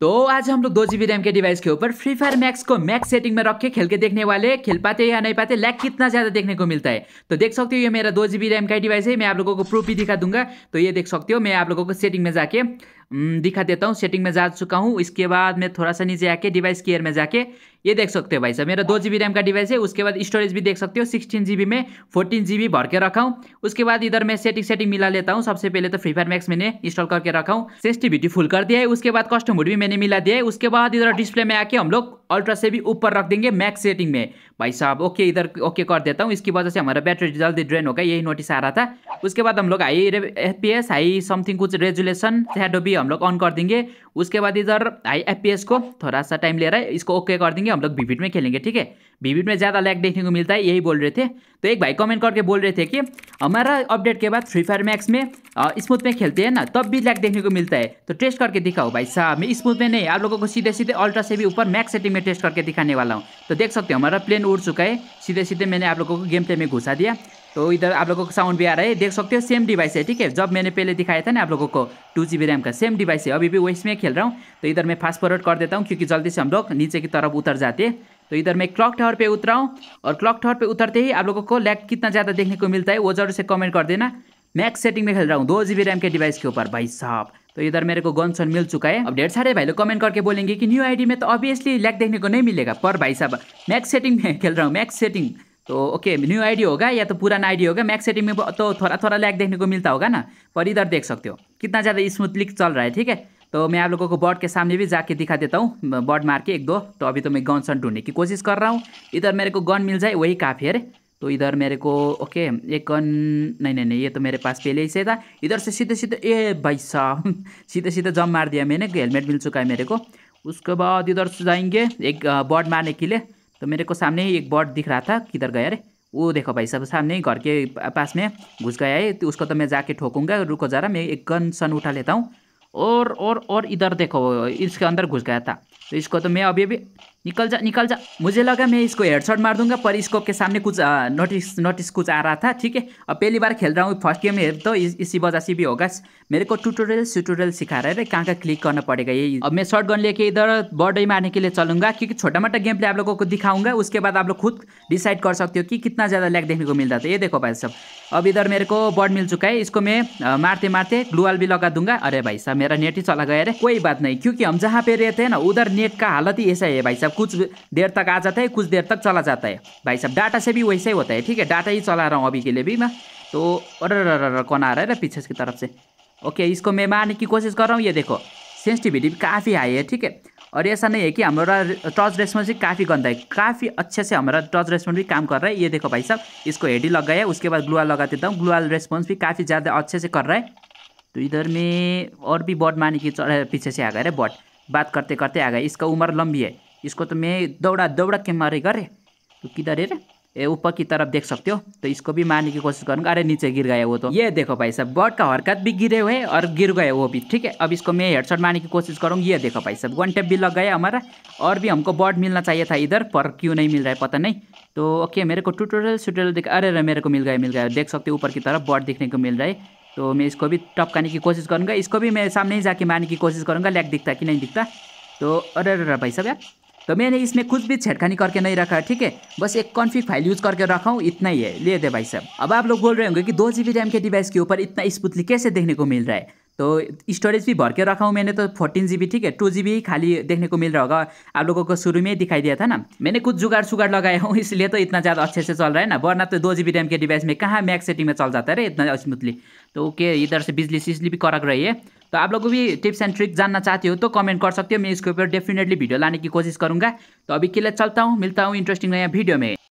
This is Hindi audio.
तो आज हम लोग दो जीबी रैम के डिवाइस के ऊपर फ्री फायर मैक्स को मैक्स सेटिंग में रख के खेल के देखने वाले खेल पाते या नहीं पाते लैग कितना ज्यादा देखने को मिलता है तो देख सकते हो ये मेरा दो जीबी रैम का डिवाइस है मैं आप लोगों को प्रूफ भी दिखा दूंगा तो ये देख सकते हो मैं आप लोगों को सेटिंग में जाके हम्म, दिखा देता हूँ सेटिंग में जा चुका हूँ इसके बाद मैं थोड़ा सा नीचे आके डिवाइस केयर में जाके ये देख सकते हो भाई साहब मेरा दो जी रैम का डिवाइस है उसके बाद स्टोरेज भी देख सकते हो सिक्सटीन जी में फोर्टीन जी भर के रखा हूँ उसके बाद इधर मैं सेटिंग सेटिंग मिला लेता हूँ सबसे पहले तो फ्री फायर मैक्स मैंने इंस्टॉल करके रखा हूँ सेंसिटिविटी फुल कर दिया है उसके बाद कस्टम हुड भी मैंने मिला दिया है उसके बाद इधर डिस्प्ले में आके हम लोग अल्ट्रा से भी ऊपर रख देंगे मैक्स सेटिंग में भाई साहब ओके इधर ओके कर देता हूँ इसकी वजह से हमारा बैटरी जल्दी ड्रेन हो गया यही नोटिस आ रहा था उसके बाद हम लोग high F P S high something कुछ रेजुलेशन शैडो भी हम लोग ऑन कर देंगे उसके बाद इधर हाई एफ पी एस को थोड़ा सा टाइम ले रहा है इसको ओके कर देंगे हम लोग विविट में खेलेंगे ठीक है बीबीट में ज़्यादा लैग देखने को मिलता है यही बोल रहे थे तो एक भाई कमेंट करके बोल रहे थे कि हमारा अपडेट के बाद फ्री फायर मैक्स में स्मूथ में खेलते हैं ना तब भी लैग देखने को मिलता है तो टेस्ट करके दिखाओ भाई साहब मैं स्मूथ में नहीं आप लोगों को सीधे सीधे अल्ट्रा से भी ऊपर मैक्स सेटिंग में टेस्ट करके दिखाने वाला हूँ तो देख सकते हो हमारा प्लेन उड़ चुका है सीधे सीधे मैंने आप लोगों को गेम प्ले में घुसा दिया तो इधर आप लोगों को साउंड भी आ रहा है देख सकते हो सेम डिवाइस है ठीक है जब मैंने पहले दिखाया था ना आप लोगों को टू जी रैम का सेम डिवाइस है अभी भी वो इसमें खेल रहा हूँ तो इधर मैं फास्ट फॉरवर्ड कर देता हूँ क्योंकि जल्दी से हम लोग नीचे की तरफ उतर जाते हैं तो इधर मैं क्लॉक टावर पे उतरा हूँ और क्लॉक टावर पे उतरते ही आप लोगों को लैग कितना ज़्यादा देखने को मिलता है वो जरूर से कमेंट कर देना मैक्स सेटिंग में खेल रहा हूँ दो जी रैम के डिवाइस के ऊपर भाई साहब तो इधर मेरे को गन सन मिल चुका है अब ढेर सारे भाई लोग कमेंट करके बोलेंगे कि न्यू आईडी में तो ऑब्वियसली लैग देखने को नहीं मिलेगा पर भाई साहब मैक्स सेटिंग में खेल रहा हूँ मैक्स सेटिंग तो ओके न्यू आईडी होगा या तो पुराना आईडी होगा मैक्स सेटिंग में तो थोड़ा थोड़ा लैग देखने को मिलता होगा ना पर इधर देख सकते हो कितना ज़्यादा स्मूथली चल रहा है ठीक है तो मैं आप लोगों को बॉर्ड के सामने भी जाके दिखा देता हूँ बॉर्ड मार के एक दो तो अभी तो मैं गन सन ढूंढने की कोशिश कर रहा हूँ इधर मेरे को गन मिल जाए वही काफ़ी अरे तो इधर मेरे को ओके एक गन नहीं नहीं नहीं ये तो मेरे पास पहले ही से था इधर से सीधे सीधे ए भाई साहब सीधे सीधे जम मार दिया मैंने हेलमेट मिल चुका है मेरे को उसके बाद इधर से जाएंगे एक बॉर्ड मारने के लिए तो मेरे को सामने ही एक बॉर्ड दिख रहा था किधर गया अरे वो देखो भाई साहब सामने ही घर के पास में घुस गया है तो उसको तो मैं जाके ठोकूंगा रुको जरा मैं एक गन सन उठा लेता हूँ और और और इधर देखो इसके अंदर घुस गया था तो इसको तो मैं अभी अभी निकल जा निकल जा मुझे लगा मैं इसको हेडसट मार दूंगा पर इसको के सामने कुछ नोटिस नोटिस कुछ आ रहा था ठीक है अब पहली बार खेल रहा हूँ फर्स्ट गेम हेर तो इस, इसी वजह से भी होगा मेरे को ट्यूटोरियल स्यूटोरियल सिखा रहा कहाँ कहाँ क्लिक करना पड़ेगा ये अब मैं शॉर्ट गन लेके इधर बॉडी मारने के लिए चलूंगा क्योंकि छोटा मोटा गेम प्ले आप लोगों को दिखाऊंगा उसके बाद आप लोग खुद डिसाइड कर सकते हो कि कितना ज़्यादा लैग देखने को मिल रहा था ये देखो भाई सब अब इधर मेरे को बर्ड मिल चुका है इसको मैं मारते मारते ग्लूअल भी लगा दूंगा अरे भाई साहब मेरा नेट ही चला गया अरे कोई बात नहीं क्योंकि हम जहाँ पे रहते हैं ना उधर नेट का हालत ही ऐसा है भाई साहब कुछ देर तक आ जाता है कुछ देर तक चला जाता है भाई साहब डाटा से भी वैसे ही होता है ठीक है डाटा ही चला रहा हूँ अभी के लिए भी मैं तो अरे कौन आ रहा है ना पीछे की तरफ से ओके इसको मैं मारने की कोशिश कर रहा हूँ ये देखो सेंसिटिविटी काफ़ी हाई है ठीक है और ऐसा नहीं है कि हमारा टच रेस्पॉन्स भी काफ़ी गंदा है काफ़ी अच्छे से हमारा टच रेस्पॉन्स भी काम कर रहा है ये देखो भाई साहब इसको हेडी लग गया उसके बाद ग्लूआ लगा देता हूँ ग्लूआ रेस्पॉन्स भी काफ़ी ज़्यादा अच्छे से कर रहा है तो इधर में और भी बॉट माने की पीछे से आ गया रे बॉट बात करते करते आ गया इसका उम्र लंबी है इसको तो मैं दौड़ा दौड़ा के मारे करे तो किधर है ए ऊपर की तरफ देख सकते हो तो इसको भी मारने की कोशिश करूँगा अरे नीचे गिर गया वो तो ये देखो भाई साहब बर्ड का हरकत भी गिरे हुए और गिर गए वो भी ठीक है अब इसको मैं हेडसेट मारने की कोशिश करूँगा ये देखो भाई साहब वन टेप भी लग गया हमारा और भी हमको बर्ड मिलना चाहिए था इधर पर क्यों नहीं मिल रहा है पता नहीं तो ओके मेरे को टूटोरियल सुटोरियल देख अरे अरे मेरे को मिल गया मिल गया देख सकते हो ऊपर की तरफ बर्ड देखने को मिल रहा है तो मैं इसको भी टपकाने की कोशिश करूँगा इसको भी मैं सामने ही जाके मारने की कोशिश करूँगा लैग दिखता कि नहीं दिखता तो अरे अरे भाई साहब यार तो मैंने इसमें कुछ भी छेड़खानी करके नहीं रखा ठीक है बस एक कॉन्फिक फाइल यूज करके रखा हूँ इतना ही है ले दे भाई साहब अब आप लोग बोल रहे होंगे कि दो जी रैम के डिवाइस के ऊपर इतना स्पुतली कैसे देखने को मिल रहा है तो स्टोरेज भी भर के रखा हूँ मैंने तो फोर्टीन जी ठीक है टू जी खाली देखने को मिल रहा होगा आप लोगों को शुरू में दिखाई दिया था ना मैंने कुछ जुगाड़ सुगाड़ लगाया हूँ इसलिए तो इतना ज़्यादा अच्छे से चल रहा है ना वरना तो दो जी रैम के डिवाइस में कहाँ मैक सेटिंग में चल जाता है रे इतना स्मूथली तो ओके इधर से बिजली सिजली भी कड़क रही है तो आप लोगों भी टिप्स एंड ट्रिक जानना चाहते हो तो कमेंट कर सकते हो मैं इसके ऊपर डेफिनेटली वीडियो लाने की कोशिश करूँगा तो अभी के लिए चलता हूँ मिलता हूँ इंटरेस्टिंग नया वीडियो में